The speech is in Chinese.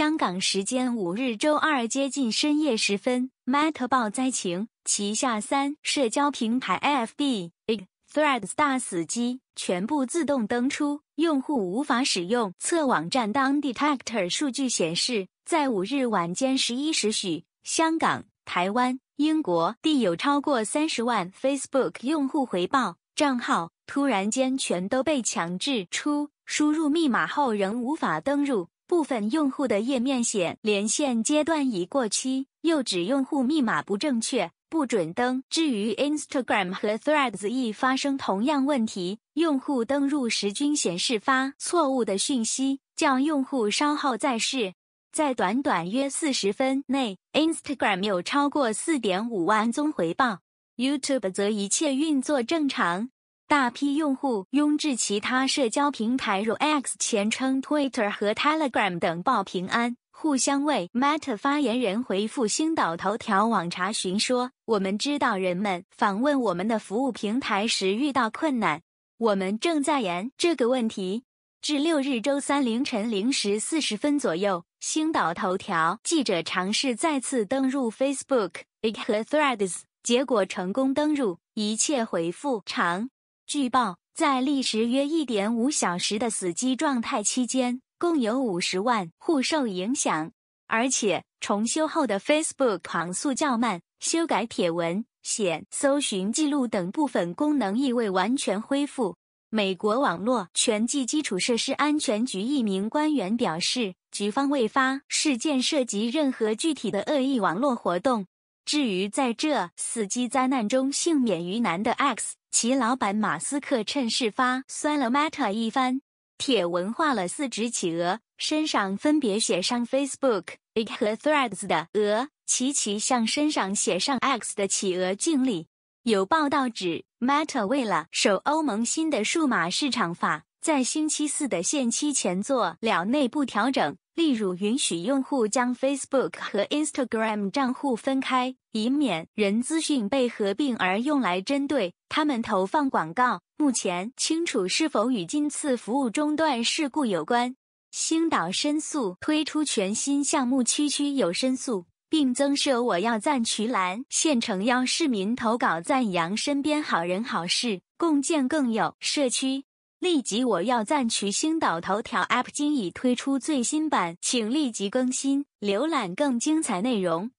香港时间五日周二接近深夜时分，Meta 暴灾情，旗下三社交平台 Fb、Threads 大死机，全部自动登出，用户无法使用。测网站当 Detector 数据显示，在五日晚间十一时许，香港、台湾、英国地有超过三十万 Facebook 用户回报，账号突然间全都被强制出，输入密码后仍无法登入。部分用户的页面显连线阶段已过期，又指用户密码不正确，不准登。至于 Instagram 和 Threads，亦发生同样问题，用户登入时均显示发错误的讯息，叫用户稍后再试。在短短约四十分内，Instagram 有超过四点五万宗回报，YouTube 则一切运作正常。大批用户拥至其他社交平台如 X 前称 Twitter 和 Telegram 等报平安，互相为 Meta 发言人回复《星岛头条》网查询说：“我们知道人们访问我们的服务平台时遇到困难，我们正在研这个问题。”至六日周三凌晨零时四十分左右，《星岛头条》记者尝试再次登入 Facebook 和 Threads，结果成功登入，一切回复长。据报，在历时约一点五小时的死机状态期间，共有五十万户受影响。而且，重修后的 Facebook 网速较慢，修改帖文、显搜寻记录等部分功能亦未完全恢复。美国网络全季基础设施安全局一名官员表示，局方未发事件涉及任何具体的恶意网络活动。至于在这死机灾难中幸免于难的 X，其老板马斯克趁事发酸了 Meta 一番，铁文化了四只企鹅，身上分别写上 Facebook、和 Threads 的鹅，齐齐向身上写上 X 的企鹅敬礼。有报道指，Meta 为了守欧盟新的数码市场法。在星期四的限期前做了内部调整，例如允许用户将 Facebook 和 Instagram 账户分开，以免人资讯被合并而用来针对他们投放广告。目前清楚是否与今次服务中断事故有关。星岛申诉推出全新项目“区区有申诉”，并增设“我要赞渠栏，现诚邀市民投稿赞扬身边好人好事，共建更有社区。立即我要赞取星岛头条 App，今已推出最新版，请立即更新，浏览更精彩内容。